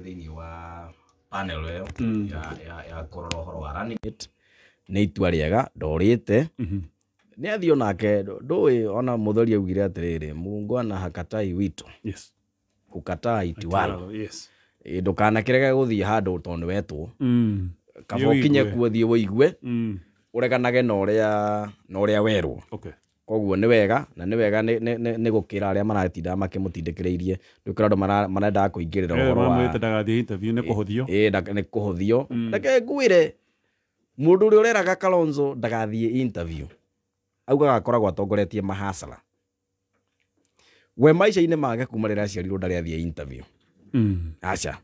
thini wa panel yo mm. ya ya ya kororo horo wa ni itua riega ndorite mm -hmm. ni athio nake ndui ona muthori augire atiriri mungu ana hakatai wito yes. hukatai itiwalo yes. kirega guthii handu tondu wetwo mm. kaba ukinye kuo thii wiigue mm. ureganage na uria na uria werwo okay koguo nĩ wega na nĩ wega nĩ gũkĩra arĩa maratindaga makĩmũtindĩkĩrĩirie nĩ kũra andũ marendaga kũingĩrĩra eh, ũhoro wa eh, eh, nĩ kũhũthio nĩ mm. kũhũthio reke ngwĩre mũndũ ũrĩa ũreraga Kalonzo ndagathiĩ interview auga akoragwo atongoretie mahasara we maica-inĩ make kuma rĩrĩa aciarirwo ndarĩathiĩ interview mm. acha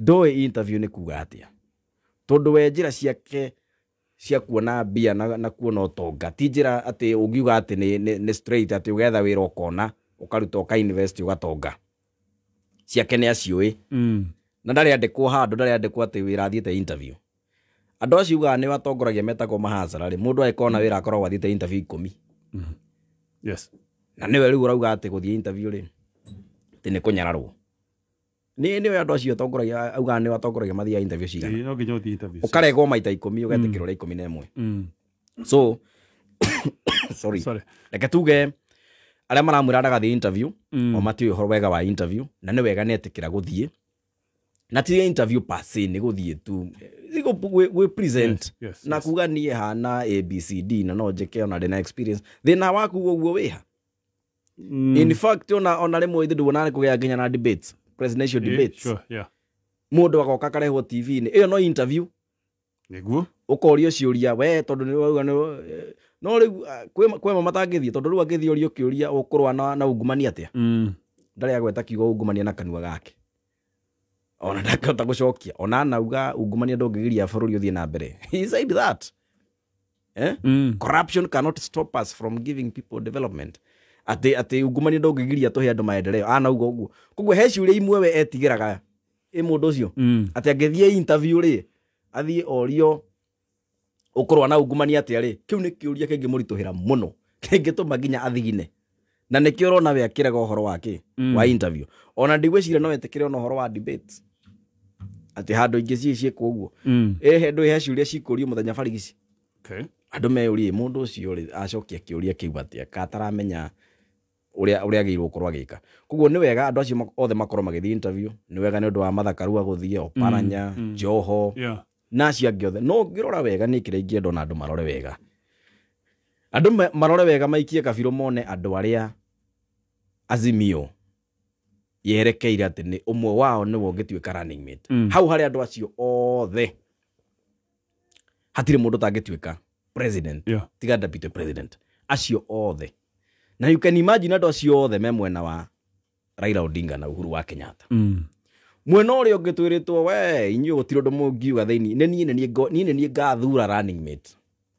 ndoĩ interview nĩ kuga atĩa tondũ we njĩra ciake cia kuona mbia na, na kuona ũtonga ti njĩra atĩ ũngiuga atĩ nĩ, nĩ, nĩ straight atĩ ũgetha wĩra ũkona ũkaruta ũkainvest ũgatonga ciake nĩ aciũĩ mm. na ndarĩ andĩkwo handũ ndarĩ andĩkwo atĩ wĩra athiĩte interview andũ acio ugaga nĩ watongoragia metagwo mahacara rĩ mũndũ agĩkorwo na wĩra akoragwo te interview ikũmi mm. yes. na nĩwe rĩu ũrauga atĩ gũthiĩ interview rĩ atĩ nĩ kũnyararwo ni ni we andå acio atongoragia augaga nä atongoragia mathiaga interview cigana å karengwo maita ikå mi å getä kä mm. rå rä ikå mi na ä mwe mm. so sorry reke tuge arä mara mura daga the interview mm. o matiå ho wega wa interview na ni wega ni etikira guthie na ti interview pasi nä gå thiä tu gwä present yes, yes, na kuga ni ha na abcd na no njä ona the experience then awaku waku å guo wä ha in fact ona ona rä mwe ithe ndå wonanä kå gä na debates presidential debates sure, yeah. mundu agoka karehwo tv ni ä no interview niguo ukorio ciuria we tondu ni wauga no no riu ah, kwema matangithie tondu riu angithie urio kiuria ukurwa na, na ungumania atia mm. ndari agweta kiugo ungumania na kanua gake ona ndakahota gucokia ona anauga ungumania ndungigiria bururi uthie na mbere he said that eh? mm. corruption cannot stop us from giving people development ati ati ungumania ndångägiria tå ah, he andå maendereo anauga å guo koguo he ciå rä imwe we etigiraga raga mundu ucio mm. ati å interview ri angä orio å na ungumania ati arä kiu ni kiuria kingi murituhira muno kingi ngä må athigine na nä kä å we akä rega å horo wakä mm. wa interview ona ndigwä ciria no wetä ona å horo wa debate ati handå ingä ci ciä kå guo ä mm. he ciå ria cikå rio må thenya barigici andå meå rie må ndå å cio rä acokia kä å ria kä uria uria agirwo korwa gika kuguo ni wega andu acio othe makorwo magithii interview ni wega ni undu wa mathakarua guthie oparanya mm, mm. joho na acio angi othe no ngirora wega ni kira ingienda na andu marore wega andu marore wega maikie kabiro mone andu aria azimio yerekeire atä nä å mwe wao ni wo ngä running mate mm. hau hari andå acio othe hatire mundu ndå president tuä ka tiga deputy president acio othe na you can imagine andå acio othe me mwena wa raila odinga na uhuru wa kenyatta mm. mwena å rä a å ngä twä rä two we inyuä gå tirå ndå må ngiuga thä ni nä niä niä ngathura running mate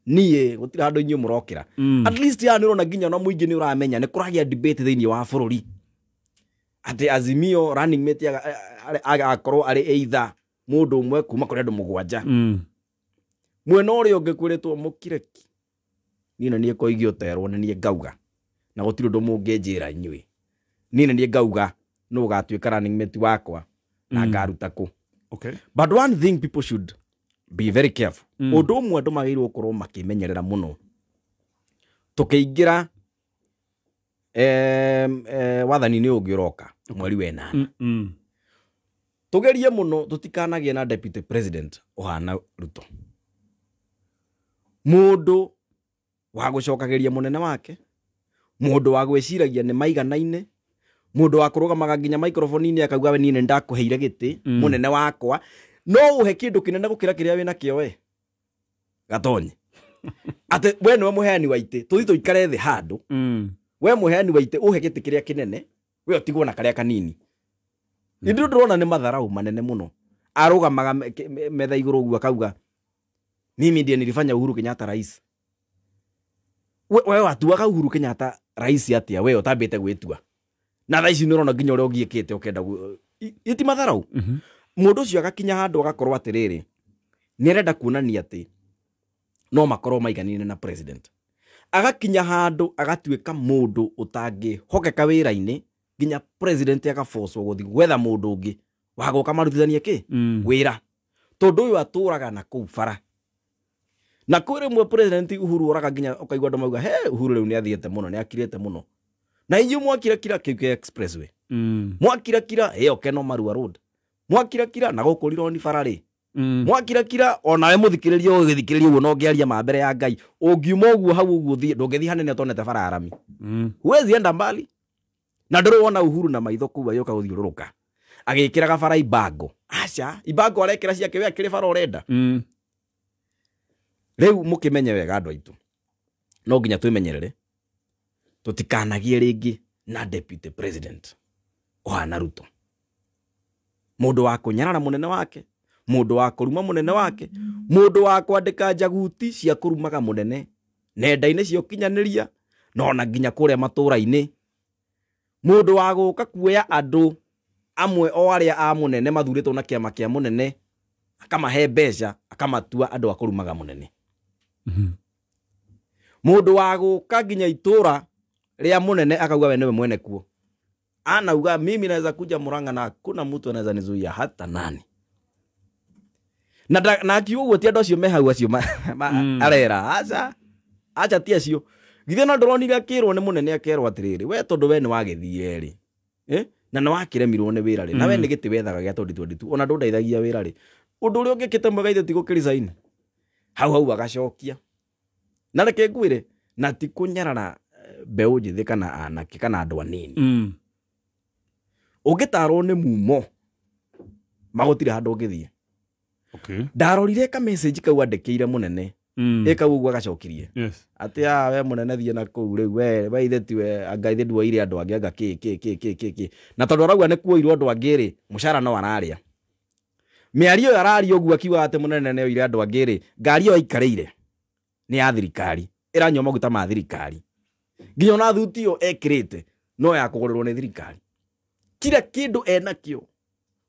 niä gå tirä handå inyuä må rokä ra mm. at least ya nä å rona nginya ona må ingä nä å ramenya nä kå ragä a debate thä inä wa bå rå ri atä azimio running mate eh, eh, agakorwo arä eitha må ndå å mwe kuma kå rä andå må gwanja mm. mwena å rä a å ngä kwä rä two må kireki niä na niä koigä å terwo nä niä ngauga na gutire ndu mungenjira inyui nini ni ngauga no ugatuika running mate wakwa na mm. ngaruta ku okay. but one thing people should be very careful undu mm. umwe magiru magĩrĩirwo makimenyerera muno mũno em eh, eh, wathani ni ũngĩ ũroka mweri wenana mm -mm. tũgerie mũno tũtikanagie na deputy president ohana ruto mũndũ wa gũcokagĩria mũnene wake mundu wa gwiciragia ni maiganaine mundu wa kurugamaga nginya microphone-ini akauga we nine ndakuheire giti munene mm. wakwa no uhe kindu kinene gukira kiria wina kio we gatonye ati we niwe muheani waite tuthi tuikare thi handu mm. we muheani waite uhe giti kiria kinene we utigwo na karia kanini ndu ndurona ni matharau manene muno arugamaga metha iguru guo akauga mimi ndie nilifanya Uhuru Kenyatta rais we, we watuaga uhuru kenyatta rais atia we utambite gwitua na thaa ici nä rona nginya å rä a å giäkä te å kenda iti matharau må mhm. ndå å cio agakinya handå agakorwo atä rä nä arenda kuonania atä no makorwo maiganine na president agakinya handå agatuä ka må ndå å tangä hokeka wä ra nginya president agabocwo gå thiä gwetha må ndå å ngä wagå ka marutithanie kä wä ra tondå å na kå bara na kwä rä mwe president uhuru oraga nginya ukaigua andå mauga he uhuru rä u nä athiä te må no nä akirä må na inyu mwakira kira kä u kä expressway mm. mwakira kira ä okeno marua road mwakira kira na gå kå rironi bara rä mm. mwakira kira onawe må thikä rä ria å gä thikä rä ria å guo no ngä aria ma mbere ya ngai å ngiuma å guo hau å guo ndå ngä thiä hanene tonete bara arami mm. enda mbali na ndå rä wona uhuru na maitho kuu agä å ka gå thiå rå rå ka agä kä raga bara ibango aca ibango arekä ra ciake we akä rä bara å renda mm riu mukimenye wega andu aitu no nginya twimenyerere tutikanagie ringi na deputy president ohana ruto mundu wa kunyarara munene wake mundu wa kuruma munene wake mundu wa kwandika njaguti cia kurumaga munene nenda-inĩ cia ũkinyanĩria na ona nginya kũrĩa matũũra-inĩ mũndũ wa gũũka kuoya andũ amwe o arĩa a mũnene mathurĩtwo na kĩama kĩa mũnene akamahe mbeca akamatua andũ a kũrumaga mũnene mundu wa guka nginya itura ria munene akauga we niwe mwene kuo anauga mimi naweza kuja Murang'a na hakuna mtu anaweza nizuia hata nani na, na akiuga uguo ti andu acio me hau acio mm. arera aca aca ti acio githä no ndåronire akärwo nä må nene akerwo atärä rä we tondå we nä wagäthierä eh? na nä wakäremirwo nä wä ra rä na we nä gä tä wethaga gä a tondä tondä tu ona ndå ndeithagia wä ra rä å ndå å rä a å ngä kä te mwega tigå kä hau hau agacokia na reke ngwire na ti kunyarara eh, mbeå njithä kana anake kana andå anini mm. å mumo magå tirä handå å ngä thiä ndarorire okay. ka message kau andä kä ire må nene ä mm. kau å guo agacokirie atä ah, we må nene thiä na kå u rä u we weithetiwe angaithä nduoire andå angä anga kä kä kä kä kä na tondå arauga nä kuoirwo andå angä rä må cara no ararä a mĩario ĩyo araria ũguo akiuga atĩ mũnene nĩ oire andũ angĩ rĩ ngari ĩyo aikarĩire nĩ ya thirikari ĩranyua maguta ma thirikari nginya ona thuti ĩyo ekĩrĩte no ya kũgũrĩrwo nĩ thirikari kira kĩndũ enakĩo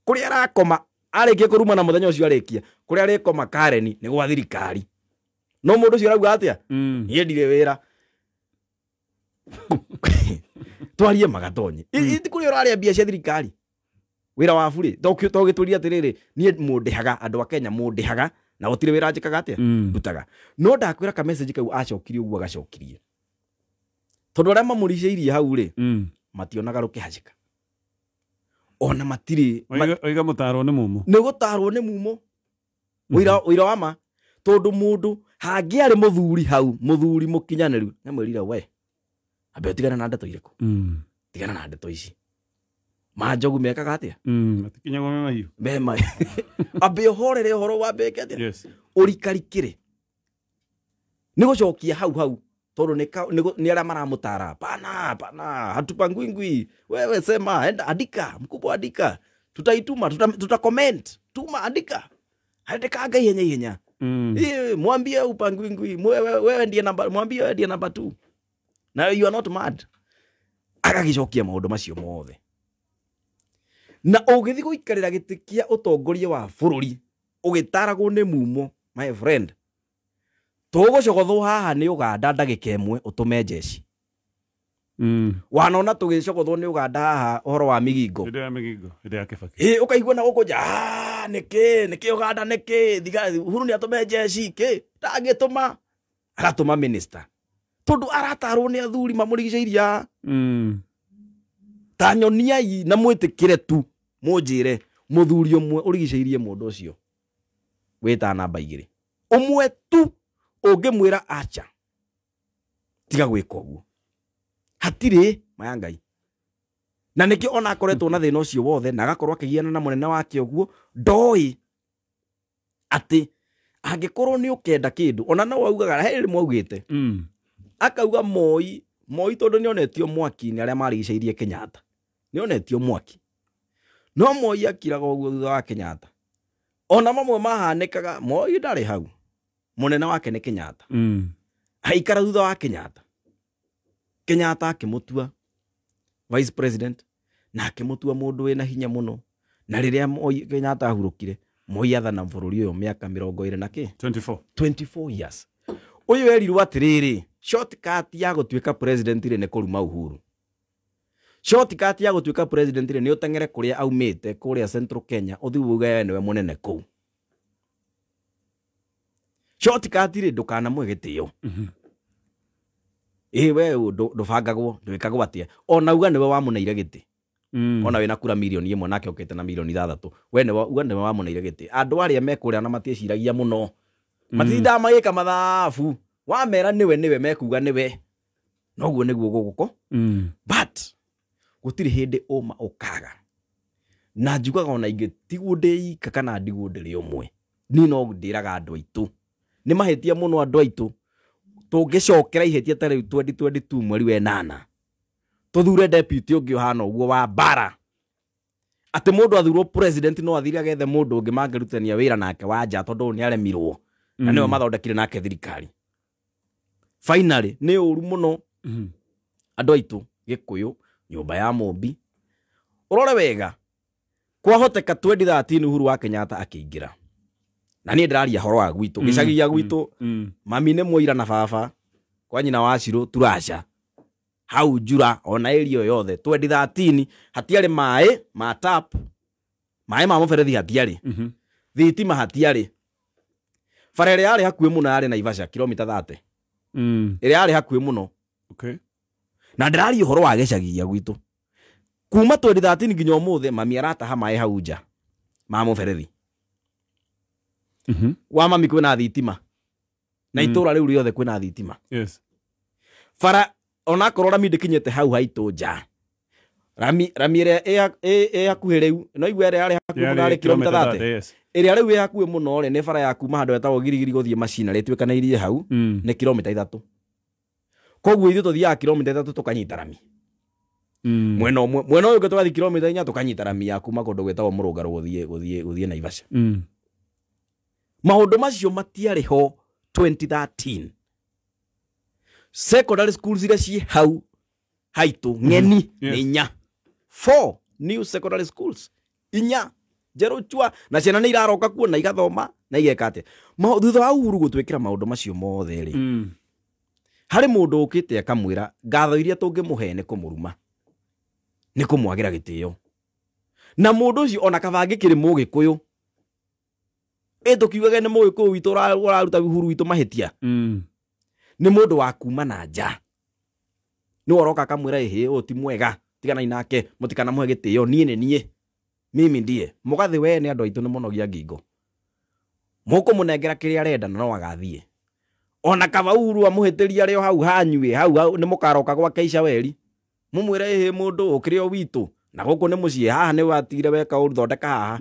kũrĩa arakoma arĩkia kũruma na mũthenya ũcio arĩkia kũrĩa arĩkoma kareni nĩ gwa thirikari no mũndũ ũcio arauga atĩa mm. niĩ ndirĩ wĩra twarie magatonye mm. kũrĩa ũrarĩa mbia cia thirikari wira wa burä to gä tå ria atä rä rä niä må ndä haga andå a kenya må ndä haga na gå tirä wä ra njä kaga atä mm. ndutaga no ndakwä ra kamecnji kau acokirie å guo agacokirie tondå arä a mamå ricäirie hau rä mm. mationaga rå kä hacä ona matirä oiga må tarwo nä mumo nä gå tarwo nä mumo å mm. ira wa ma tondå må ndå hangä arä må thuri hau må thuri må kinyanä ru namwä rire we ambe å tigana na ndeto irekå tigana na ndeto ici manjogu mekaga atia mm atikinyagwo me mahiũ me mai ambe ũhorere ũhoro wambeke atia yes. ũrikarikĩre nĩ gũcokia hau hau tondũ nĩ arĩa maramũtara pana pana hatupa ngwingwi wewe sema enda andika mkubwa andika tutaituma tuta, tuta comment tuma andika andikanga ihenya ihenya mm. Iye, mwambie upa ngwingwi wewe, wewe ndiye namba mwambie wewe ndiye namba 2 na you are not mad agagicokia maundu macio mothe na ũgĩthi gũikarĩra gĩtĩ kĩa ũtongoria wa bururi ugitaragwo ni mumo my friend tũgũcogothwo haha ni uganda ndagĩka ĩmwe utume njeci Mm. wanona tũgĩcogothwo ni uganda haha uhoro wa mĩgingo ĩ ũkaigua na gũkũ nja nĩkĩ nĩkĩ ũganda nĩkĩ huru nĩ atũme njeci kĩ ndangĩtũma agatũma minista tondũ aratarwo ni athuri mamũrigicĩirie mm tanyoniai na mwitikire tu munjire muthuri umwe urigiceirie mundu ucio wita namba igiri umwe tu ungimwira acha tiga gwika uguo hatiri mayangai na nikio ona akoretwo na thina ucio wothe na agakorwo akigiana na munene wake uguo ndoi ati angikorwo ni ukenda kindu ona no augaga he rimwe augite mm. akauga moi moi tondu nionetio mwaki-ini aria marigiceirie kenyatta nä onetio mwaki no moi akiraga å guo thutha wa kenyatta ona mamwe mahanäkaga moi ndarä hau må wake nä kenyatta mm. aikara thutha wa kenyatta kenyatta akä må tua vice president na akä må tua må ndå wä na hinya må no na rä rä a kenyatta ahurå kire moi athana bå rå ri å yå mä aka mä rongo ä rä na kä 24. years å yå erirwo atä rä rä ya gå tuä ka rä nä kå ruma uhuru shortcut ya gutuika president ni utengere kuria aumite kuria central kenya uthi uge niwe munene kuu shortcut ri ndukana mwe ewe ä we ndåbangagwo ndwäkagwo atä ona uga nä we wamåneire gä mm. ona wä na kura mirioni ä mwe nake å kä na mirioni ithathatå we uga nä we wamåneire gä tä andå arä a mekå rä a na matiäciragia må no mm. magä ka mathabu wamera nä we nä we mekuga nä we noguo nä guo mm. gå but gutiri hindi uma ukaga na njugaga ona ingi tiguo ndi ika kana ndiguo ndiri umwe ni no ndiraga andu aitu ni mahitia muno andu aitu tungicokera ihitia ta riu 2022 mweri we nana tuthure deputy ungi uhana uguo wa bara atä må ndå athurwo president no athire agethe må ndå mangirutania wira nake wa nja tondå nä aremirwo mm. na nä mm-hmm. mathondekire nake thirikari finally nä uru muno må no mm. andå aitå gä nyumba ya mũmbi urore wega kwahoteka 2013 uhuru wa kenyatta akiingira na niĩ ndĩraria horo wa gwitũ mm, gĩcagi gĩa mm, gwitũ mm. mami nĩ mũira na baba kwa nyina wa ciro turaca hau njura ona ĩrio yothe 2013 hatiarĩ maaĩ ma tap maaĩ ma mũberethi hatiarĩ mm -hmm. thitima hatiarĩ bara ĩrĩa yarĩ hakuhĩ mũno yarĩ naivasha kilomita thate ĩrĩa mm. yarĩ hakuhĩ mũno okay na ndirari horo wa gecagia gwitu kuma 2013 nginya umuthi mami arataha maĩ hau nja ma mũberethi mm wa mami na thitima na mhm. itura riu riothe rĩothe na thitima yes. bara onakorwo rami ndĩkinyĩte hau haitu nja rami rami ĩrĩa ĩ hakuhĩ riu no igua ĩrĩa yarĩ hakuhĩ mũno arĩ kilomita thate ĩrĩa rĩu ĩ hakuhĩ muno rĩ nĩ bara ya kuma handũ hetagwo girigiri gũthiĩ macina rĩtuĩkanĩirie hau mm. kilomita ithatu ithatũ koguo ithuĩ tũthiaga kiromita ithatũ tũkanyita rami Mm. mwena ũmwe mwena ũyũ tũgathi kiromita inya tũkanyita rami ya kuma kũndũ gwĩtagwo mũrũngaro gũthiĩ gũthiĩ gũthiĩ naivasha mm. maũndũ macio matiarĩ ho 2013 secondary schools iria ciĩ hau haitu mm-hmm. ng'eni mm. yes. inya four new secondary schools inya njerå chua na ciana ni iraroka kuo na igathoma na igeka atä thutha wa uhuru gå twä kä ra macio mothe rä mm harä må ndå å kä te akamwä ra ngatho iria tå ngä må he nä kå må ruma nä kå mwagä ra gä tä o na må ndå å cio ona kabangä kä rä må gä kå yå ä tå kiugage nä må gä kå yå witå å raruta huru witå mahä tia mm. nä må ndå wa kuma na nja nä woroka akamwä ra ähä å ti mwega tiganai nake må tikanamå he gä tä o niä nä niä mimi ndie må gathä wee nä andå aitå nä må ngingo må kå må nengera kä rä arenda na no agathiä ona kaba uru amuhitiria rio hau hanywe hau ni mukaroka gwa keisha weri mumwire hi mundu ukirio witu na guku ni mucii haha ni watire weka uthondeka haha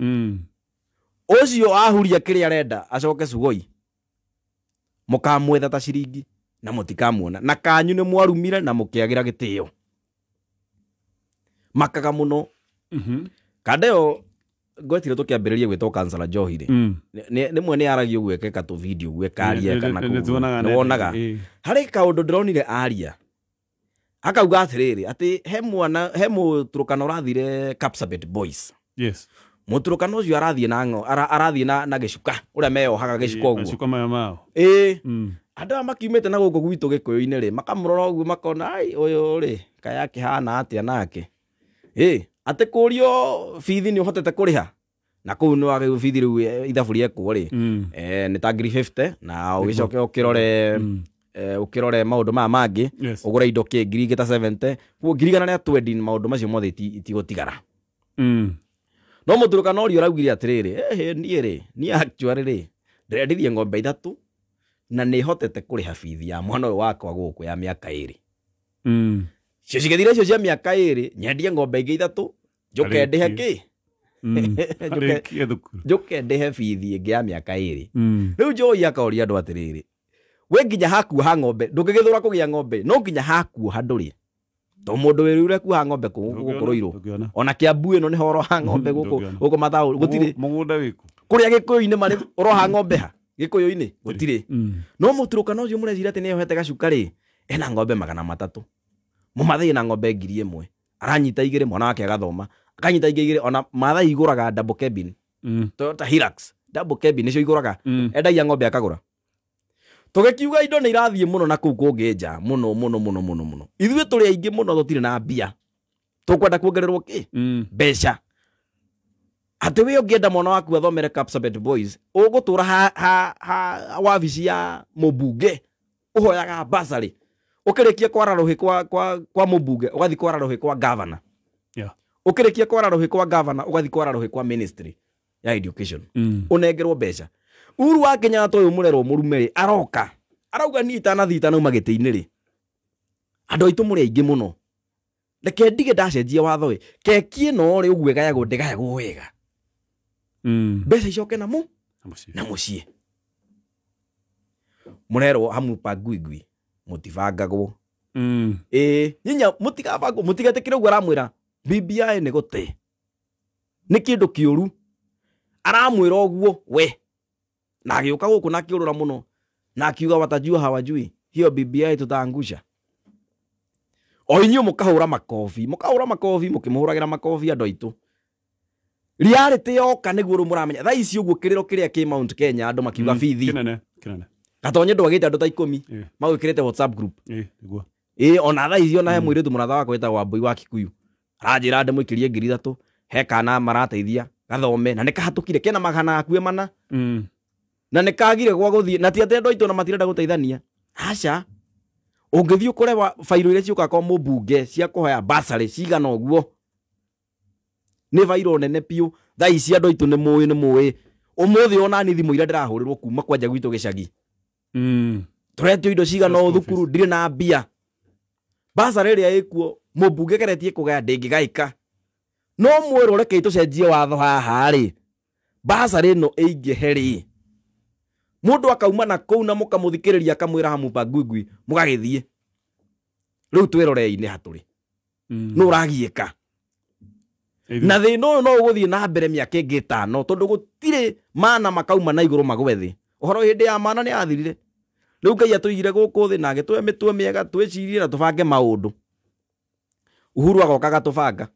ucio mm. ahuria kiria arenda acoke sugoi mukamwetha ta ciringi na mutikamuona na kanyu ni mwarumire na mukiagira gitio makaga muno mm -hmm. kadeo ngwetirä tå kä ambä rä rie gwä two kansara njohi rä mm. rĩmwe nä aragia å guo ekeka tå video guo ekaria kana nä wonaga harä kaå ndå ndä ronire aria akauga atä rä rä atä he mwana he må tå rå kana å rathire må tå rå kana å cio arathiä arathiä na gä cuka å rä a meyohaga gä cuka å guo ä andå aya makiumä te na gå kå gwitå gä kå yå-inä rä makamå rora å guo makona å yå rä kaya kä hana atä anake nake atä kå rio bithi nä å hotete kå rä ha na kå u nä wagä bithi rä u eh, ithabu rĩekuo rä mm. eh, nä ta na å gä coke å kä rore ukirore mm. eh, maundu maya mangi ugure indo ki ngiri ta 70 kuo ngirigana ria twendi maundu macio mothe itigotigara mm. no muturuka no rio raugire atiriri ehe niä rä niä actuarä rä ndärendithie ng'ombe ithatu na nä hotete kå rä ha bithi ya mwana å yå wakwa gå kå ya mä aka ä rä cio cigä thira icio cia mä aka ä rä nyendie ng'ombe ingä ithatå njuke ndihe ki njuke ndihe bithi ĩngĩ ya mĩaka ĩrĩ mm. rĩu njũi akoria andũ atiriri we nginya ha ng'ombe ndungigithura kugia ng'ombe no nginya ha nduri to mundu wiru wĩ ku ha ng'ombe ku rũirũ ona kĩambu ni horo ha ng'ombe guku guku mathau gũkũ mathaũ gũtirĩ kũrĩa gĩkũyũ mari uro ha ng'ombe ha gĩkũyũ-inĩ gũtirĩ mm. no mũturũkana ũcio mũrecira atĩ nĩeyohete gacuka rĩ ena ng'ombe magana matatu mũmathai na ng'ombe ngiri ĩmwe aranyita igire mwana wake agathoma akanyita ingä igä ona matha iguraga double cabin mm. toyota hilux double cabin nicio iguraga igå raga mm. endagia ng'ombe akagå ra tũgĩkiuga indo nĩ irathie muno na kũu kũngĩ nja muno muno muno muno mũno ithuĩ tũrĩ aingĩ mũno tũtirĩ na mbia tũkwenda kuongererwo kĩ mm. mbeca atĩ wĩ ũngĩenda mwana waku athomere Kapsabet Boys ũgũtũra ha, ha, ha wabici ya mũmbunge uhoyaga basari ũkĩrĩkia kwara rũhĩ kwa, kwa, kwa mũmbunge ugathi kwara rũhĩ kwa gavana ukirikia kwara ruhi kwa governor ugathi kwara ruhi kwa ministry ya education mm. unengerwo besha uru wa kenya to uyu murerwo murume aroka arauga ni thita nauma gitiini ri ando itu muri aingi muno reke ndige ndacenjia watho ä keki ä ri rä å guo ägayagwo ndägayagwo wega mm. mbeca icoke namo na må ciä må rerwo hamupa nguingui må tibangagwo ä mm. nyinya må tigabangwo må tigetä kä re å BBI nä gå te nä kä ndå kä å ru aramwä ra å guo we na agä å ka gå kå na å rå ra må no na akiuga watajua hawajui hiyo BBI tutaangusha o inyuä må kahå ra makobi må kahå ra makobi må kä må hå ragä ra makobi andå aitå riarä tä yoka nä guo rå må ramenya thaa ici å guo kä rä ro kä rä a kä mount kenya andå makiuga mm, bithi gatonye ndå agä te andå ta ikå mi magwä kä rä te ona thaa ici ona he mwä mm. rä tu må ratha wakwa wä tagwo wa kikuyu aranjira ndimwikirie ngiri ithatu he kana marateithia gathome na nikahatukire kena magana akue mana mm. na nikagire gwa guthie na ti ati andu aitu na matirenda guteithania aca ungithie ukore bairo iria ciukaga kwa mubunge cia kuhoya basarĩ cigana ũguo nĩ bairo nene piũ thaa ici andũ aitũ nĩ mũĩ nĩ mũĩ ũmũthĩ onani thimũ iria ndĩrahũrĩrwo kuma kwanja gwitũ gĩcagi mm. tũretio indo cigana ũthukuru ndirĩ na mbia basarĩ ĩrĩa ĩkuo mubunge geretie kugaya gaika no mwirwo rekei cenjie watho haha-rĩ mbasarĩ ĩno ĩingĩhe-rĩ mũndũ akauma na kũu na mũkamũthikĩrĩria akamwĩra hamupangungui mũgagĩthiĩ rĩu twĩrorei-inĩ hatũrĩ mm. nĩ ũragiĩka na thĩna ũyũ no ũgũthiĩ na mbere mĩaka ĩngĩ ĩtano tondũ gũtirĩ mana makauma na igũrũ magwe thĩ ũhoro hĩndĩ ya mana athirire yathirire rĩu ngai atũigire gũkũ thĩ na agĩtũhe mĩtwe mĩega twĩcirie na tũbange maũndũ uhuru agoka agatubanga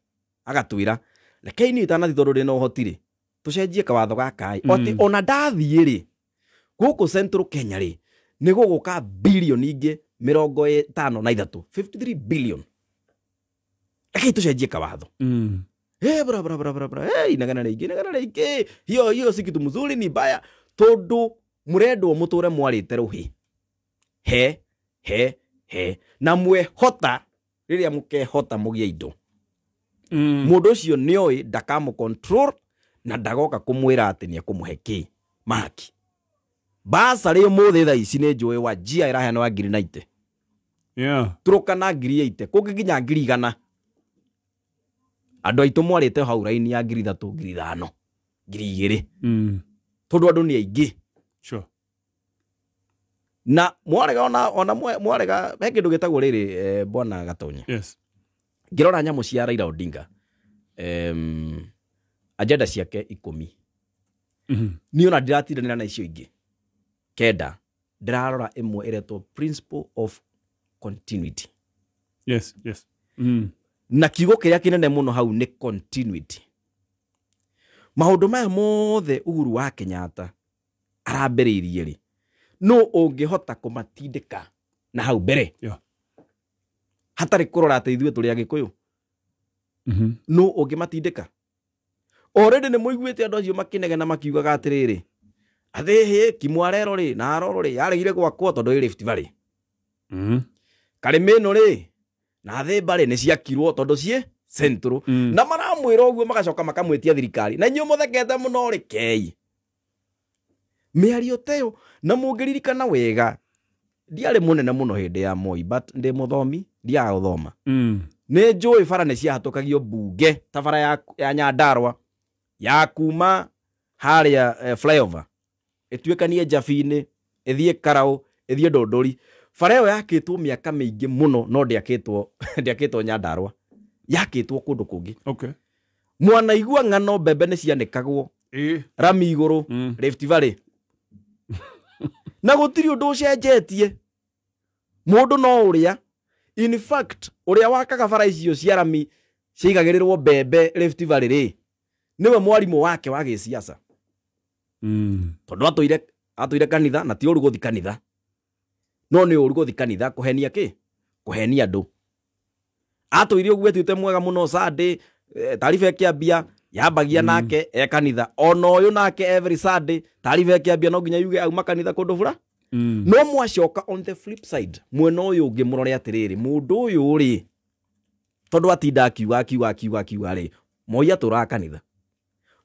agatwira reke ini itanathi tondu ndi na uhoti tucenjie kawatho gaka mm. oti ona ndathiä ri gå central kenya rä nä gå gå ka bilion ingä mä rongo tano na ithatå billion rekei tå cenjie kawatho mm. inagana rä ingä inagana rä ingä hiyo hiyo sikitu mzuri ni mbaya tondå må rendwo må tå re mwarä te rå hä he he he na mwehota rä mukehota mugie indo mundu mm. ucio ni oi ndakamu control na ndagoka nä ati ni akumuhe ki maki basa ri muthi tha ici ni njui wa jia iraheanwa ngiri na ite yeah. turukana ngiri ite kungi nginya ngiri igana andå aitå mwarä hau raini ya ngiri ithatå ngiri ithano ngiri igä rä mm. tondå andå nä aingä na mwarega ona ona mwarega he kindu gitagwo riri eh, bwana gatonya yes ngirora nyamu cia Raila Odinga em agenda ciake ikumi mm -hmm. niona ndiratindanira na icio ingi kenda ndirarora imwe iretwo principle of continuity yes yes mm. na kiugo kiria kinene muno hau ni continuity maundu maya mothe uhuru wa kenyatta arambiriirie ri no ungihota kumatindika na hau mbere yeah. hatarä kå rora atä ithuä tå rä mm mm-hmm. no å ngä matindä orĩndĩ nä må acio makänegena makiugaga atä rä rä athä kimwarero ri na aroro ri yaregire gwakwo tondå ä rift valley mm -hmm. karĩmä ri na thä bari ni ciakirwo tondå cie central mm. na maramwä ra magacoka makamwetia thirikari na inyuä må thekete må kei mĩario ta ĩyo na mũngĩririkana wega ndiarĩ mũnene mũno hĩndĩ ya moi but ndĩ mũthomi ndiaga gũthoma mm. nĩ njũĩ bara nĩ ciahatũkagio mbunge ta bara ya, ya nyandarwa ya kuma harĩa eh, flyover ĩtuĩkanie njabi-inĩ ĩthiĩ karaũ ĩthiĩ ndondori bara ĩyo yakĩtwo mĩaka mĩingĩ mũno no ndĩakĩtwo ndĩakĩtwo nyandarwa yakĩtwo kũndũ kũngĩ okay. igua ng'ano mbembe nĩ cianĩkagwo e. rami igũrũ mm. rift valley na gutiri undu ucenjetie mundu no uria in fact uria wakaga bara icio ciarami rami ciaigagirirwo mbembe Rift Valley ri niwe mwarimu wake wa giciaca mm. tondu atuire atuire kanitha na ti uri guthi kanitha no ni uri guthi kanitha kuhenia ki kuhenia ndu atuire uguo etwite mwega muno sunday eh, taarifa ikiambia yambagia mm. nake e kanitha ona å yå nake every sunday tarive veke ambia no nginya yuge au makanitha kå ndå bura mm. no mwacoka on the flip side mwena å yå å ngä må rore atä rä rä må ndå å yå rä tondå atinda akiuga akiuga akiuga akiuga rä moi atå raga kanitha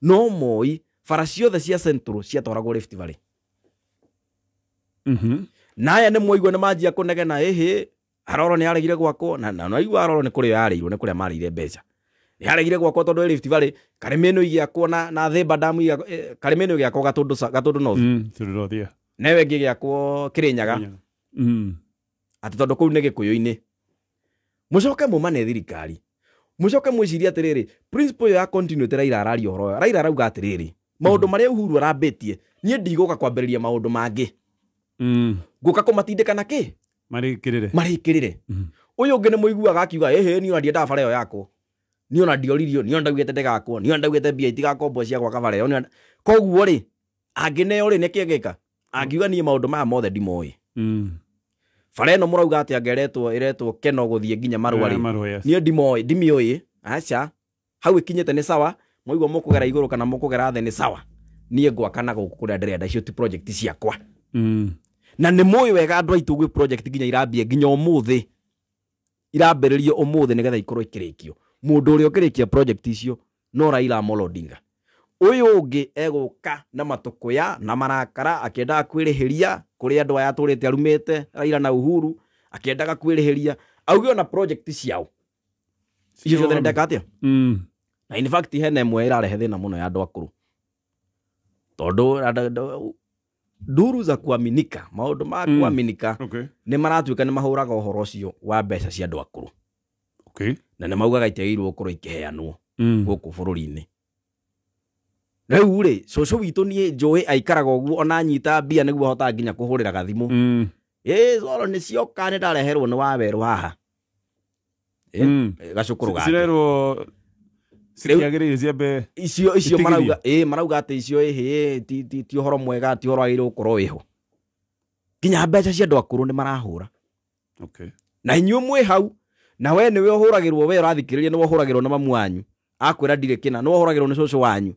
no moi bara ciothe cia central ciatwaragwo rift valley mm -hmm. na aya nä mwaigua nä manjia kå negena ähä aroro nä aregire gwakwo na naigua aroro nä kå rä yo yarä irwo nä kå rä a marä ire mbeca nä haregire gwakwo tondå rift valley karä no igäakwo na, na thimba damu e, karä no gäakwo gatå gatundu north mm, newe ngä gäakwo kä rä nyaga mm. atä tondå kå u nä gä kå yå-inä må coke må mane thirikari må coke mwä cirie atä rä rä principle ä yo ya continuity raira araria å horo raira rauga atä rä rä maå ndå mm-hmm. marä a uhuru arambä tie niä ndigå ka kwambä rä ria maå ndå mangä ngå mm. ka kå matindä kana kä marä kä rä re å mm-hmm. yå ngä nä må iguaga akiuga ähä ni å randiendaga bara ä yo yakwo nä ona ndioririo nä ona ndaugä te ndägakwo nä ona ndaugä te mbia itigakombo ciakwa kabareo koguo rä angä neo rä nä kä ngä ka angiuga niä maå ndå maya mothe ndimoä mm. bara ä no må rauga atä anga ä retwo keno gå thiä nginya marå arä niä ndimoä ndimä å aca hau ä kinyä te nä sawa mwaigua må kå gera igå rå kana må kå gera thä nä sawa niä ngwakana gå kå kå rä a ndärenda icio ti project ciakwa mm. na nä må ä wega andå aitå gwä project nginya irambie nginya å må thä irambä rä rio å må thä nä getha ikorwo ikä rä kio mundu uria ukirikia project icio no Raila Amolo Odinga uyu ungi eguka na matukuya na marakara akiendaga kwirihiria kuri andu aya turite arumite Raila na Uhuru akiendaga kwirihiria auge ona project ciao icio ciothe nendeka atia mm. na in fact hena imwe irarehe thina muno ya andu akuru tondu nduru za kuaminika maundu ma kuaminika mm. okay. ni maratuika ni mahuraga uhoro ucio wa mbeca cia andu akuru okay. na nä maugaga itiagairwo korwo ikiheanwo mm. gå bå rå ri-inä rä u rä cåcå witå niä njå ä aikaraga å guo ona nyita mbia nä guo ahotaga nginya kå hå rä ra gathimå coro mm. nä cioka nä ndareherwo nä wawerwo haha gacå kå rå icio icio marauga ä marauga atä icio ä ti å horo mwega ti å horo agä rä gå korwo wä ho nginya mbeca cia andå akå rå nä marahå ra na inyuä mwä hau na we nä we å hå ragä rwo we å rathikä rä ria nä we å hå ragä rwo nä mamu wanyu akwä ra ndirä kä na nä we å hå ragä rwo nä cåcå wanyu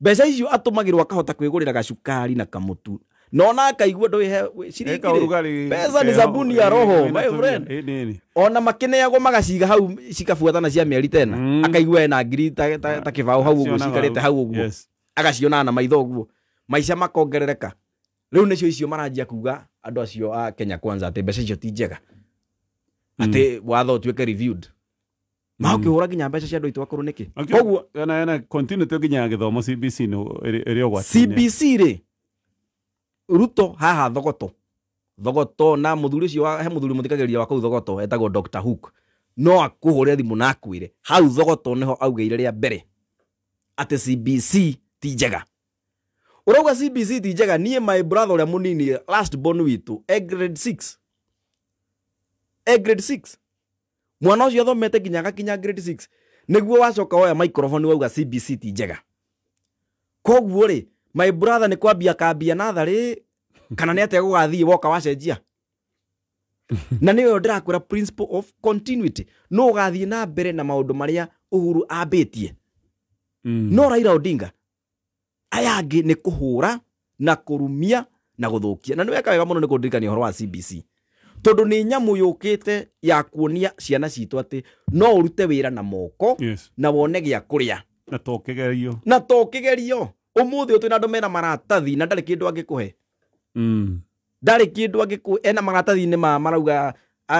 mbeca icio atå magä rwo akahota kwä gå rä ra gacukari na kamå tu nona akaigua ndå ciringimpesa nä sabuni ya roho ona makäneagwo magaciga hau cikabuatana cia mĩeri tena mm. akaigua ena ngiri ta kä baå hau å guo cikarä te hau å guo agacionana na maitho å guo maica makongerereka rä u nä cio icio maranjia kuga andå acio a kenya kwanza atä mbeca icio ti njega Mm. atä watho tuike reviewed mau mm. kä hå ra nginya mbeca cia andå aitå akå rå nä kä koguo tå nginya ya gä thomo cbc rä cbc rä ruto haha thogoto thogoto na må thuri å cio he må thuri må thikagä wa kå u thogoto etagwo dr hook no akå hå re thimå na re hau thogoto nä ho augäire rä a mbere atä cbc ti njega å rauga cbc ti njega niä my brother å rä a må nini last born witå e grade e grade 6 mwana ucio athomete nginya agakinya grade 6 niguo wacoka oya microphone wauga CBC ti njega koguo ri my brother ni kwambia kambia natharĩ kana nĩ atĩa gũgathiĩ woka wacenjia na nĩyo ndĩrakwĩra principle of continuity no ũgathiĩ na mbere na maundu maria uhuru ambĩtie mm. no raira odinga aya angĩ nĩ kũhũra na kũrumia na gũthũkia na nĩ weka wega mũno nĩ kũndirikania ũhoro wa cbc tondu ni nyamu yukite ya kuonia ciana citu ati no urute wira na moko yes. na wone gya kuria na to kigerio na to kigerio umuthi utu na andu mena maratathi na ndari kindu angikuhe mm. ndarä kä ndå angä kå ena maratathi-inä ma marauga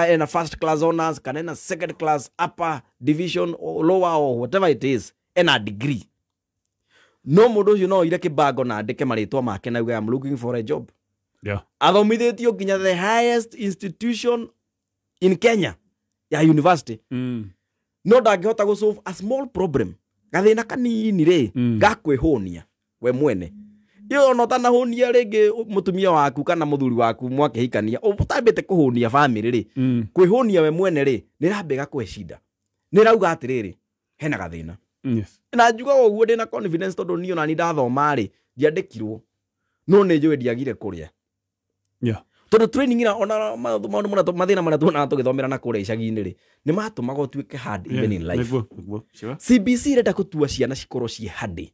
ena first class honors kana ena second class upper division or lower or whatever it is ena degree no må ndå å cio no ireke bango na andä ke marä twa make nauga am looking for a job yeah. athomithetio nginya the highest institution in kenya ya university mm. no hota gå solve a small problem gathĩna kanini rĩ mm. gakwĩhũnia we mwene ĩyo ona ũtanahũnia rĩngĩ mũtumia waku kana mũthuri waku mwakĩhikania ũtambĩte kũhũnia bamĩrĩ rĩ mm. kwĩhũnia we mwene rĩ nĩ rambĩga kwĩ cinda nĩ rauga atĩrĩrĩ hena gathĩna yes. na njugaga ũguo ndĩ na confidence tondũ niĩ na nĩ ndathoma rĩ ndiandĩkirwo no nĩ njũĩ ndiagire kũrĩa tondå training ina ona maå ndå mona mathä na marä a thomera na kå rä a icagi-inä rä nä matåmaga å tuä ke cbc irenda kå ciana cikorwo ciä handä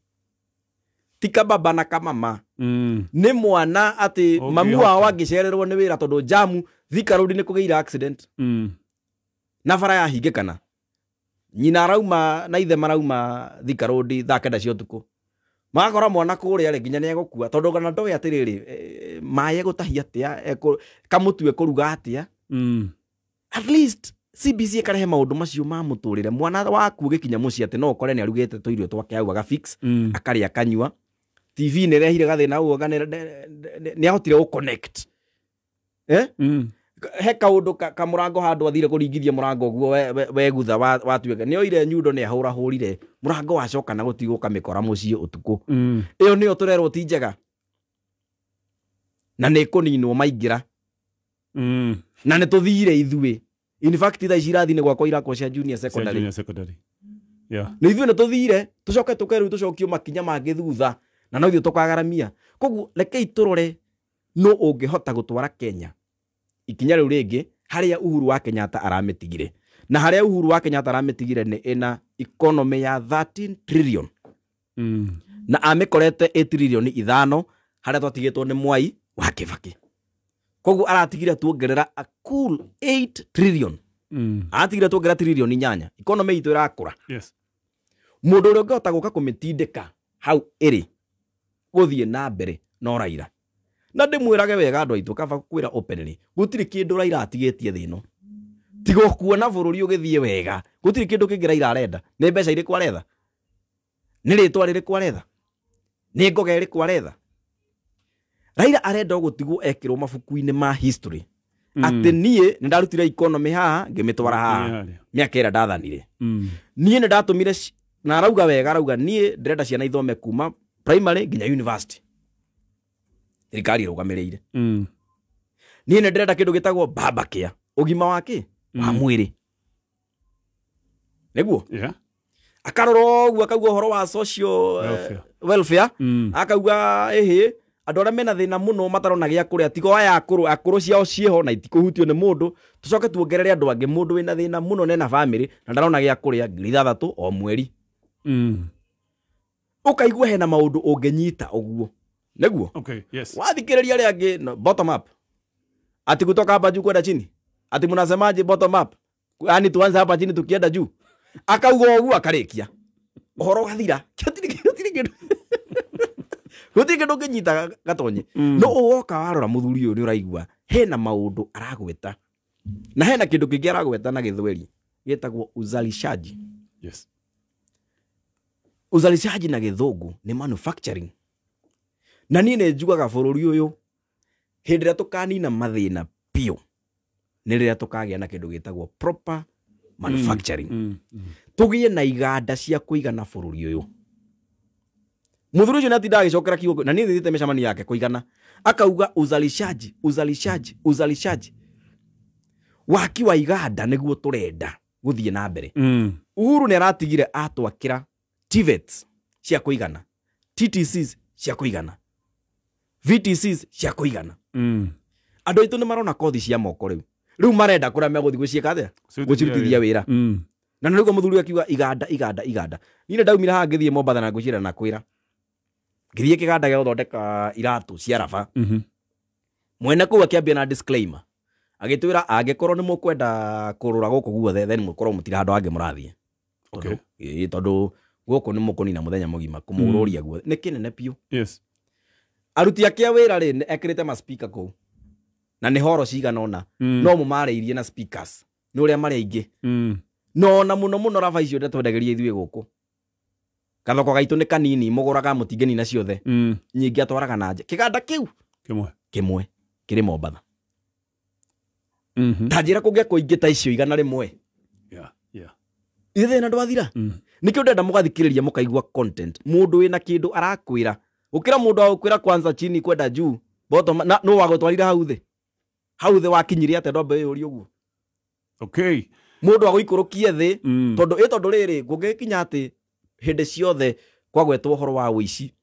ti kababa na kamama mm. mwana atä mamu wao okay. angäcererwo nä wä ra tondå jamu thikarudi nä kå gä ire accident mm. na bara yahingä kana nyina arauma na ithe marauma thikarudi thaa kenda cia å tukå magakora mwana kuria ri nginya niegukua rä ona ndoe eh, tahia atä egutahia atia kamutu ekuruga atia mm. at least CBC maå ndå macio ma re mwana waku gikinya ciä atä no arugä ni tå tuirio twake au agafix mm. akaria akanyua TV na gathina uo ni ahotire guconnect eh mm he kaundu kamurango handu athire kuringithia murango guo wegutha watuega ni oire nyundo ni ahura hurire murango wacoka na gutigwo kamikora mucii utuku iyo mm. ni turerwo ti njega na ni kuninwo maingira mm. na ni tuthire ithui in fact tha ici irathi ni gwakwa irakwa cia junior secondary ni ithui ni tuthire tucoke tukeru tucokio makinya mangi thutha na no ithuĩ tukagaramia koguo rekei turore no ungihota gutwara kenya ikinya rä u rä ngä harä a uhuru wa kenyatta aramä tigire na harä a uhuru wa kenyatta aramä tigire nä ä economy ya 13 trillion mm. na amä korete 8 trillion ithano harä a twatigä two nä mwai wa kä bakä koguo aratigire tuongerera a cool 8 trillion mm. aratigire tuongerera trillion nyanya economy itå irakå ra yes. må ndå å rä a å ngä hota gå ka kå mä tindä ka hau ä rä gå thiä na mbere no raira na ndimwirage wega andu aitu kaba kwira openly gutiri kindu raira atigitie thino tigo kuona bururi ugithie wega gutiri kindu kingira ira renda ni mbeca iri kwaretha ni ritwa riri kwaretha ni ngoga iri kwaretha raira arenda gutigu ekirwo mabuku-inĩ ma history mm. atä niä nä ndarutire ikonomi haha ngimitwara mä twara haha mä aka ä rä ndathanire niä nä ndatå na arauga wega arauga nie ndirenda ciana ithome kuma primary nginya university thirikari rugamirire mm. ni ne ndirenda kindu gitagwo baba kia ugima wake mm. wa mwiri niguo yeah. akarora ũguo akauga horo wa social eh, welfare, welfare. Mm. akauga ĩhĩ andå arĩa mena thĩna mũno matarona gĩa kũrĩa tigo aya akũrũ akũrũ ciao ciĩho na itikũhutio nĩ mũndũ tũcoke tuongerere andũ angĩ mũndũ wĩna thĩna muno nena family na ndarona gĩa kũrĩa ngiri ithathatũ o mweri mm. ũkaigua hena maũndũ ũngĩnyita ũguo neguo okay, yes. wathikiria aria angi no, bottom up ati kutoka hapa juu kwenda chini ati mnasemaje bottom up yani tuanze hapa chini tukienda juu akauga uguo akarikia uhoro gathira gutiri kindu nginyita gatonye mm. no woka warora muthuri uyu ni uraigua hena maundu aragweta na hena kindu kingi aragweta na githweri gitagwo uzalishaji yes. uzalishaji na githungu ni manufacturing na niä nä njugaga bå rå ri å yå hä ndä ä rä a tå kanina mathä na piå nä rä rä a tå kagä a na kä ndå gä tagwo tå gä na iganda cia kå igana bå rå ri å yå må thuri å cio nä atindaga gä cokera kiugo na niä thä thiäte mä yake kå igana akauga uzalishaji uzalishaji uzalishaji waki wa iganda niguo turenda guthie na mbere mm. uhuru ni aratigire atwakira tivets cia kuigana ttcs cia kuigana VTCs cia kuigana mm. andå ni marona kothi cia moko riu riu marenda kå meguthi a megå thiä wira na nä rä guo må thuri akiuga iganda iganda iganda ninä ndaumire haha ngä thiä mombatha na ngå na kwä ra ngä thiä kä ganda gä gå thondeka iratå cia raba mm-hmm. mwene kå u akä ambia na disclaimer agä twä ra angä korwo nä må kwenda kå rå ra gå kå guothe then må korwo må tira handå angä må rathiä tondå gå kå nä må kå nina må thenya må gima kå må rå ria mm. guothe nä kä nene biå aruti ake a wira ri ekirite maspika kuu na nä horo cigana ona mm. no må marä na speakers nä å rä a marä aingä mm. no na må no må no raba icio ndatwendagä ria ithuä gå kå gathoko gaitå nä kanini må gå må tingeni na ciothe mm. nyingä atwaraga na nja kä ganda kä u kä mwe kä rä mombatha mm -hmm. ta ra kå ngä a kå ingä ta icio igana rä mwe yeah, yeah. ithä na ndwathira mm. nä kä å ndenda må gathikä rä ria må kaigua må ndå wä na kä ndå arakwä ra ukira mundu agukwira kwanza chini kwenda juu boto na no wago wagutwarire hau thi hau thi wakinyire ate ndombe yuri uguo okay mundu aguikurukie thi mm. tondu i tondu riri kungikinya ati hindi ciothe kwagwetwo horo wa wici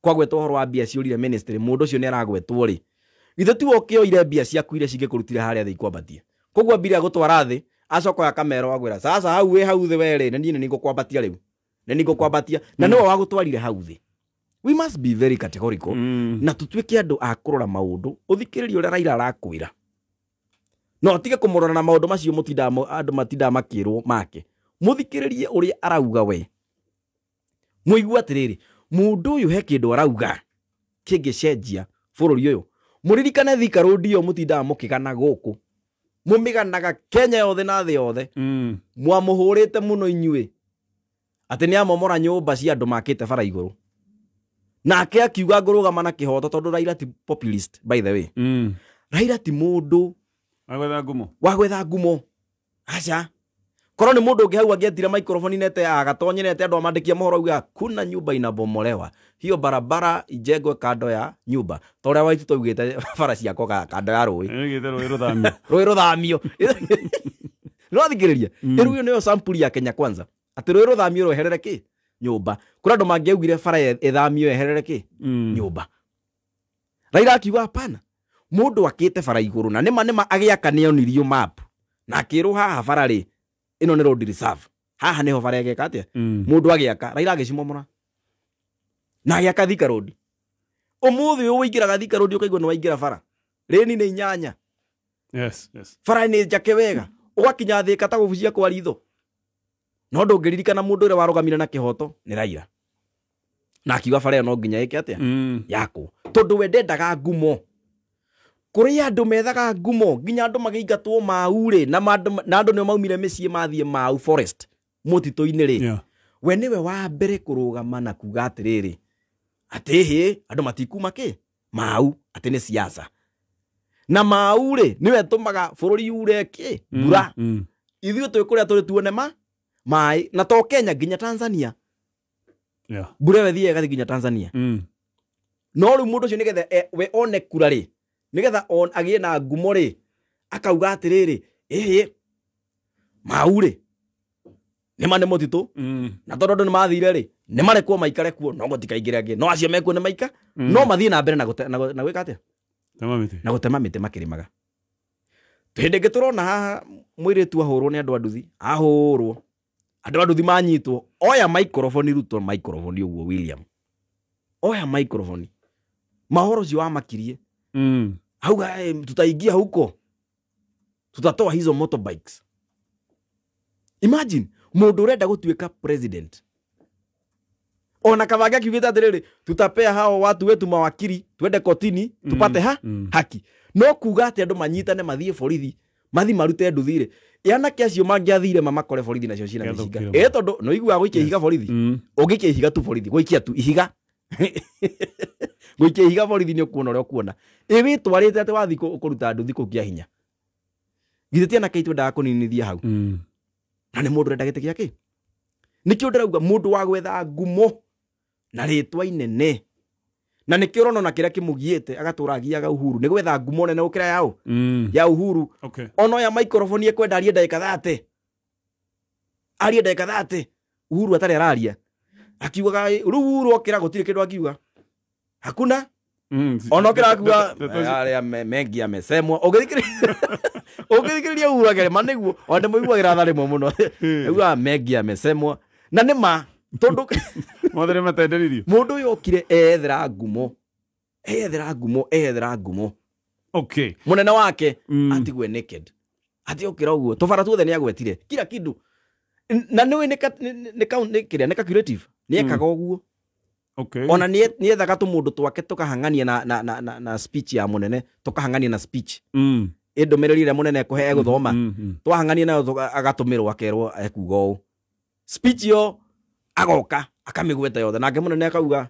kwagwetwo horo wa mbia ciurire ministry mundu ucio ni aragwetwo ri ithe tiwe ukioire mbia ciaku iria cingĩkurutire harĩa thĩ ikwambatie koguo mbira agũtwara thĩ acoka akamera agwĩra sasa hau wĩ hau thĩ werĩ na niĩ nĩ ngũkwambatia rĩu nĩ ngũkwambatia na nĩwe mm. wagũtwarire hau thĩ we must be very categorical mm. na tutweke andu akurora maundu uthikiririe uria raira rakwira no tige kumurora na maundu macio mutinda andu matinda makirwo make muthikiririe uria arauga we muigu atiriri mundu uyu he kindu arauga kingicenjia bururi uyu muririkane thika road yo mutindaga mukigana guku mumiganaga kenya yothe na thĩ yothe mwamuhũrĩte mm. mũno inyuĩ atĩ nĩamomora nyumba cia andũ makite bara igũrũ nake akiuga ngũrũgama na kihoto tondu raira ti populist by the way mm. raira ti wagwetha ngumo wagwetha ngumo acha korwo ni mũndũ ũngĩ hau microphone nete ya agatonyerete andũ amandĩkia mohoro auga kuna nyumba inabomolewa hiyo barabara ijengwe kando ya nyumba ta ũrĩa waitu taugĩte bara ciako kando ya rũĩ rũĩ rũthamio no thikĩrĩria rĩu ĩyo nĩyo sampuri ya kenya kwanza atĩ rũĩ rũthamio rweherere ki nyumba kuri andu mangiaugire bara ithamio eherere ki mm. nyumba raira akiuga hapana mundu akite bara iguru na nima nima agiaka nionirio map na akirwo haha bara ri ino ni road reserve haha niho bara egeka atia mundu mm. agiaka raira agicimomora na agiaka thika road umuthi uyu wingiraga thika road ukaigua ni waingira bara rĩni ni nyanya yes, yes. bara ni njake wega ũgakinya thĩka ta gũbucia kwa ritho no ndũngĩririkana mũndũ ũrĩa warogamire na kĩhoto nĩ raira na akiuga bara ĩyo no nginya ĩke atĩa mm. yakũ tondũ we ndendaga ngumo kũrĩ andũ methaga ngumo nginya andũ magĩingatwo mau-rĩ na andũ nĩo maumire mĩciĩ mathiĩ mau forest mũtitũ-inĩ-rĩ yeah. we wa mbere kũrũgama na kuga atĩrĩrĩ atĩ hĩ andũ matikuma kĩ mau atĩ nĩ siasa na mau-rĩ nĩwe tũmaga bũrũri yure kĩ mm, mbura mm, mm. ithuĩ twĩ kũrĩa tũrĩ tuone ma mai na to kenya nginya tanzania yeah. mbura ä thiä gathi nginya tanzania mm. no rä u må ndå å cio nä getha e, eh, we one kura rä nä getha agä na ngumo rä akauga atä rä rä ähä mau rä nä ma nä må titå mm. na tondå andå nä mathire rä nä marekwo maikare kuo no gotikaingä re angä no acio mekuo nä maika mm. no mathiä na mbere na gwä ka atä na gå tema mä tä makä rä maga hä ndä ngä tå rona haha mwä rä tu ahå rwo nä andå a ahå rwo andå anduthi manyitwo oya microphone ruto microphone å william oya microphone mahoro cio wamakirie mm. hau eh, tutaingia huko tutatoa hizo motorbikes imagine mundu urenda gutuika president ona kavange akiugite atiriri tutapea hao watu wetu mawakiri twende kotini tupate ha mm. mm. haki no kuga ati andu manyitane mathie borithi mathi marute nduthi-rĩ anake acio mangĩathire mamakore borithi nacio cina mĩcinga ĩ tondũ nĩ ũiguaga gũikia ihiga borithi mm. ũngĩikia ihiga tu borithi gũikia tu ihiga gũikia ihiga borithi nĩ ũkuona ũrĩa ũkuona ĩ wĩtwarĩte wathi wathiĩ kũruta nduthi kũu kĩa hinya githĩ ti anake itu endaga kũninithia hau mm. na nĩ mũndũ ũrenda gĩtĩ gĩake nĩkĩo ndĩrauga mũndũ wa gwetha ngumo na rĩtwa inene na nä kä å na kä rä a kä må giä agatå ragiaga uhuru nä gwetha ngumo nene gå kä ra yaå mm. ya uhuru okay. ona ya maikoroboni ekwenda arie ndagä ka thate arie ndagä ka thate uhuru atarä araria akiugaga rä u uhuru okä ra gå tirä kä ndå angiuga hakuna mm, ona å kä rakuga arä a mengia mecemwa å gä thikä rä ria uhuru agerema nä guo ona nä må iguagä ra tha rä mwe må no hmm. ugaga mengia mecemwa na nä ma tondu mothere matenderirio mundu uyu okire eethera ngumo eethera ngumo eethera ngumo okay munene wake mm. atigwe naked atiokira uguo tubara tuothe ni agwetire kira kindu na niwe nikiria ni calculative niekaga uguo mm. okay. ona niethaga tå må ndå twake tå kahang'ania na, na, na, na, na speech ya må nene tå kahang'ania na speech mm. ä ndå mä rä ri ä rä a må nene ekå he egå thoma mm -hmm. Mm, twahang'ania nayo agatå mä rwo akerwo ekuga å speech yo agoka akamigweta yothe nake munene akauga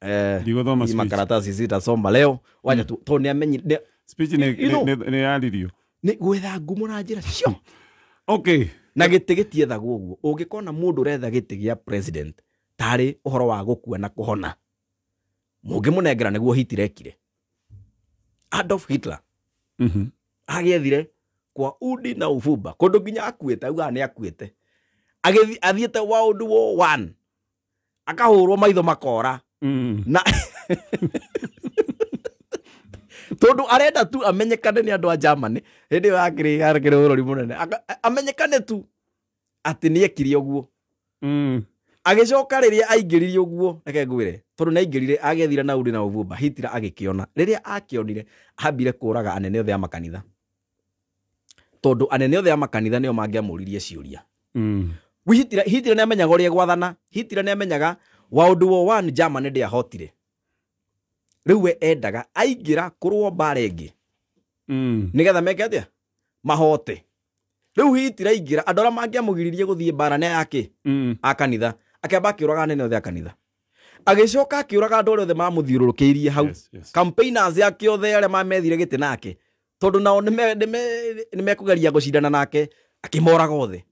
eh, makaratasi sitasomba leo wanya mm. to ni amenyi nä yaririo nä gwetha ngumo na njä ra cio okay na gä tä guo ungikona mundu kona må ndå å retha gä tä gä a tarä wa gukua na kuhona mungi munengera niguo må nengera hitirekire adolf hitler mm -hmm. agä kwa udi na uvuba kå ndå nginya akuä te augaga nä athiete world war one akahurwo maitho makora mm. na tondu arenda tu amenyekane ni andå a germany hindi ndä ä ya akärä å munene amenyekane tu ati nä ekire å mm agä riria rä rä a aingä rire å guo reke ngwä re tondå nä aingä rire agethira na å hitira agikiona riria akionire rä kuraga anene othe amakanitha tondu anene othe amakanitha makanitha mangiamuririe ciuria mangä mm hitira nä amenyaga å rä a gwathana hitira nä amenyaga waundu wo one german ndä ahotire rä we endaga aingä ra kå rwo mbara ngä mm. nä getha meke atä mahote rä u hitira aingä ra andå arä a mangä amå giririe gå thiä mbara nä yakä a akäamba akä å raga nene othe a kanitha agäcoka akä å raga andå arä othe mamå thiå rå rå kä irie hau campaigners othe arä a mamethire gä tä nake tondå nao nä mekå geria gå cindana nake akä moraga othe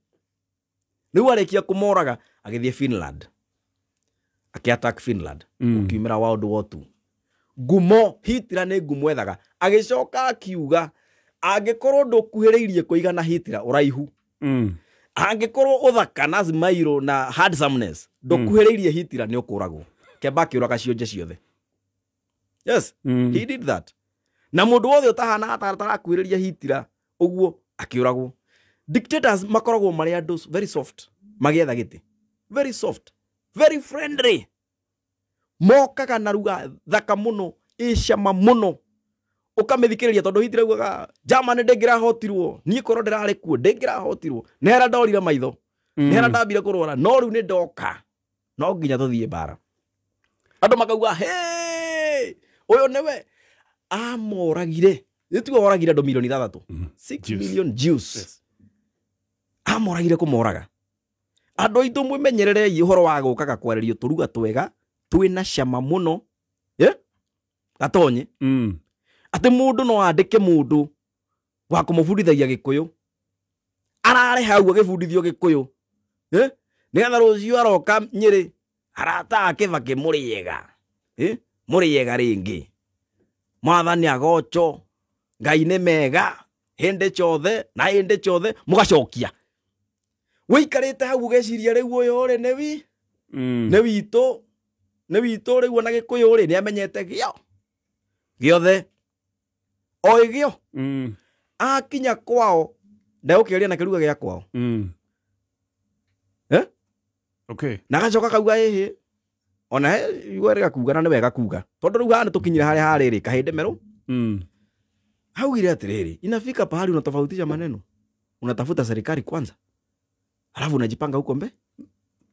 riu arekia kumoraga agithie finland Aki attack finland mm. ukiumira world war two Gumo hitira ne ngumo ethaga agäcoka akiuga angäkorwo ndåkuhärä kuigana hitira uraihu mm. Angikorwo uthaka na smairo na handsomeness ndukuhä rä hitira ni ukuragwo. kå ragwo kemba akä cionje ciothe yes mm. he did that na må wothe utahana tahanaga taratarakå hitira uguo akiuragwo dictators makoragwo marĩ andũ very soft magĩetha gĩtĩ very soft very friendly mokaga na ruga thaka mũno ĩcama mũno ũkamĩthikĩrĩria tondå hithi raugaga germany ndĩngĩrahotirwo niĩ korwo ndĩrarĩ kuo ndĩngĩrahotirwo nä hera ndorire maitho mm. nä hera ndambire kå rwara no rä u nä ndoka no nginya tå thiä mbara andå makauga hä å yå nĩwe amoragire nä tuo milioni andå mirioni ithathatå mm-hmm. million juice yes amoragire kå moraga andå aitå mwä menyererei å horo wa gå kaga kwarä turuga twega twä na cama må mm. no gatonye mm. atä må ndå no andä ke må ndå wa kå må bundithagia gä kå yå ararä hau agä bundithio gä kå yå nä getha rå cio aroka nyä arata ake bakä må rä ega må rä ega rä ngä mwathani agoco ngai nä mega hä ndä ciothe na hä ndä ciothe må gacokia wikarite hau ugeciria riu uyu ri ni mm. ni witu ni witu riu ona gikuyu ri ni amenyete gio giothe oi gio mm. akinya kwao ndegũkĩũria na kiruga gĩa kwao mm. okay na gacoka kauga ĩhĩ ona he igua kuga na nĩ wega kuga tondũ rĩu haha nĩ tũkinyire harĩa harĩrĩ kahĩndĩ merũ haugire atiriri inafika pahali unatofautisha maneno unatafuta serikali kwanza alafu unajipanga huko mbe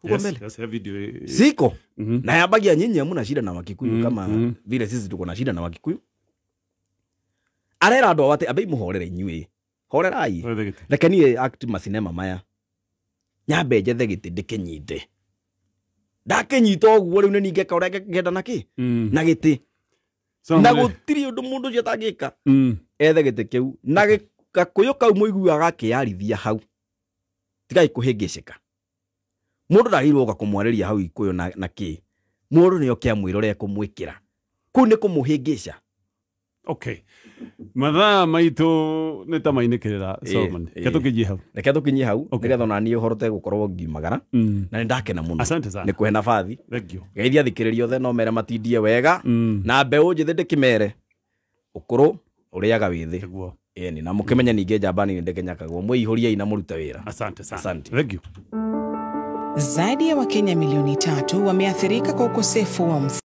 huko mbele yes, video... ziko mm -hmm. na yabagi ya nyinyi amuna shida na wakikuyu mm -hmm. kama mm -hmm. vile sisi tuko na shida na wakikuyu arera andu awate abei muhorere inyuĩ horerai reke niĩ act masinema maya nyambe njethe gite ndĩkĩnyite ndakĩnyita ũguo rĩu nĩ ningi eka ũrĩa ngenda na ki mm. na gite na gũtirĩ ũndũ mundu ũcio atangĩka mm. ethe gĩtĩ kĩu na gakũyũ kau mũiguaga akĩarithia hau tigai kuhingicika mundu ndagiirwo ga kumwareria hau ikuyo na, na ki mundu nio kia mwirore kumwikira ku ni kumuhingica okay mathaa maitå nä ta mainäkä rä ra ke kä hau reke tå kä hau nä getha ona å horote gå korwo ngiumagara mm. na nä ndakena må no kå he nabathi geithia thikä rä ria othe no mere matindie wega mm. na mbeå njä thä ndä kä mere å kå rå å rä aga wä thä eni na må kä menya ningä njambani nä ndegenyakagwo mwä ihå riei na må rute wä asante sana asante. Thank you. Zaidi ya Wakenya milioni tatu wameathirika kwa ukosefu wa mfu.